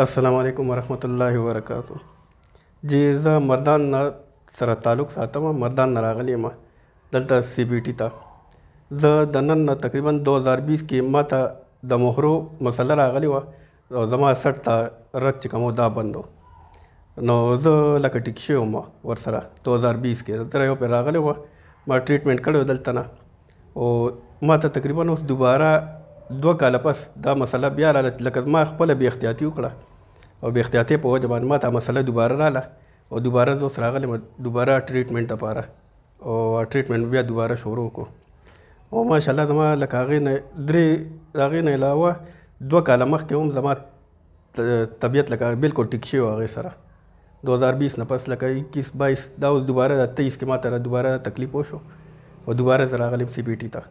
असलम वरहमल वर्क जी زه مردان نه سره تعلق ساتم مردان نه راغلی یم دلته سی بي ټي ته زه د نن نه تقریبا 2020 کې ما ته د مهرو مسله راغلی وه او زما سټ ته رد چې کوم دا بندو نو زه لکه ټیک شوی وم ورسره 2020 کې دلته یو پې راغلی وه ما ټریټمنټ کړی دلته نه او ما ته تقریبا اوس دوباره دوه کاله پس دا مسله بیا راله لکه ما خپله بې احتیاطي وکړه او بې احتیاطۍ په وجه باندې ما ته مسله دوباره راله او دوباره زه اوس راغلم دوباره ټریټمنټ لپاره او ټریټمنټ بیا دوباره شروع کړو او ماشاءالله زما لکه هغې نه درې هغې نه علاوه دوه کاله مخکې هم زما طبیعت لکه بالکل ټیک شوی هغې سره 2020 نه پس لکه 21 22 دا اوس دوباره د 23 کې ما ته دوباره تکلیف وشو او دوباره زه راغلم سی بي ټي ته